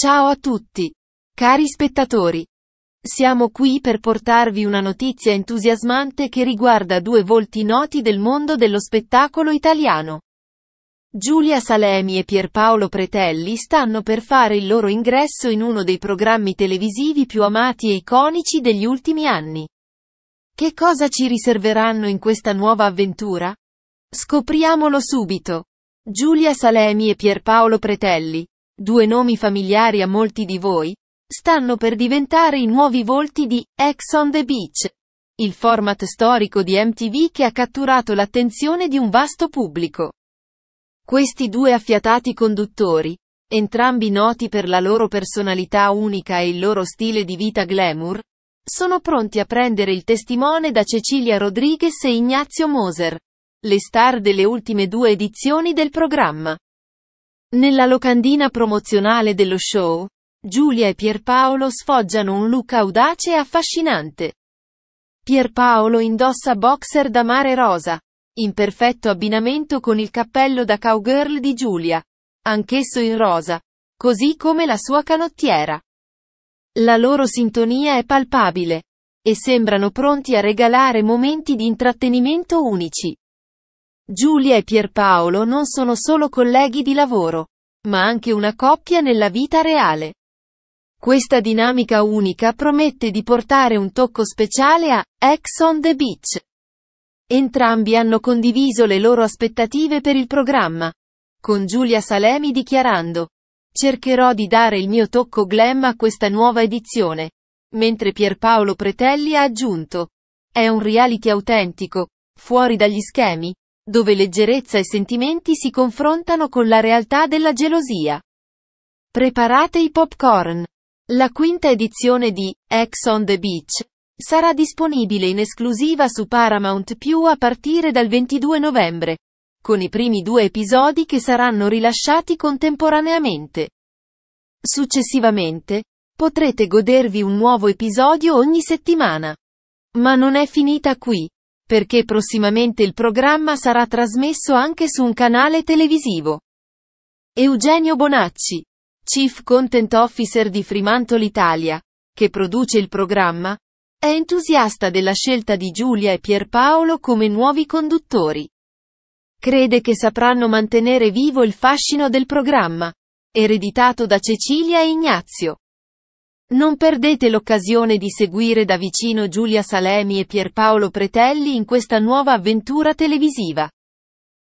Ciao a tutti! Cari spettatori! Siamo qui per portarvi una notizia entusiasmante che riguarda due volti noti del mondo dello spettacolo italiano. Giulia Salemi e Pierpaolo Pretelli stanno per fare il loro ingresso in uno dei programmi televisivi più amati e iconici degli ultimi anni. Che cosa ci riserveranno in questa nuova avventura? Scopriamolo subito! Giulia Salemi e Pierpaolo Pretelli, due nomi familiari a molti di voi, stanno per diventare i nuovi volti di Ex on the Beach, il format storico di MTV che ha catturato l'attenzione di un vasto pubblico. Questi due affiatati conduttori, entrambi noti per la loro personalità unica e il loro stile di vita glamour, sono pronti a prendere il testimone da Cecilia Rodriguez e Ignazio Moser, le star delle ultime due edizioni del programma. Nella locandina promozionale dello show, Giulia e Pierpaolo sfoggiano un look audace e affascinante. Pierpaolo indossa boxer da mare rosa, in perfetto abbinamento con il cappello da cowgirl di Giulia, anch'esso in rosa, così come la sua canottiera. La loro sintonia è palpabile, e sembrano pronti a regalare momenti di intrattenimento unici. Giulia e Pierpaolo non sono solo colleghi di lavoro, ma anche una coppia nella vita reale. Questa dinamica unica promette di portare un tocco speciale a Ex on the Beach. Entrambi hanno condiviso le loro aspettative per il programma, con Giulia Salemi dichiarando Cercherò di dare il mio tocco glam a questa nuova edizione, mentre Pierpaolo Pretelli ha aggiunto È un reality autentico, fuori dagli schemi, dove leggerezza e sentimenti si confrontano con la realtà della gelosia. Preparate i popcorn. La quinta edizione di X on the Beach sarà disponibile in esclusiva su Paramount Più a partire dal 22 novembre, con i primi due episodi che saranno rilasciati contemporaneamente. Successivamente, potrete godervi un nuovo episodio ogni settimana. Ma non è finita qui perché prossimamente il programma sarà trasmesso anche su un canale televisivo. Eugenio Bonacci, Chief Content Officer di Fremantle Italia, che produce il programma, è entusiasta della scelta di Giulia e Pierpaolo come nuovi conduttori. Crede che sapranno mantenere vivo il fascino del programma, ereditato da Cecilia e Ignazio. Non perdete l'occasione di seguire da vicino Giulia Salemi e Pierpaolo Pretelli in questa nuova avventura televisiva.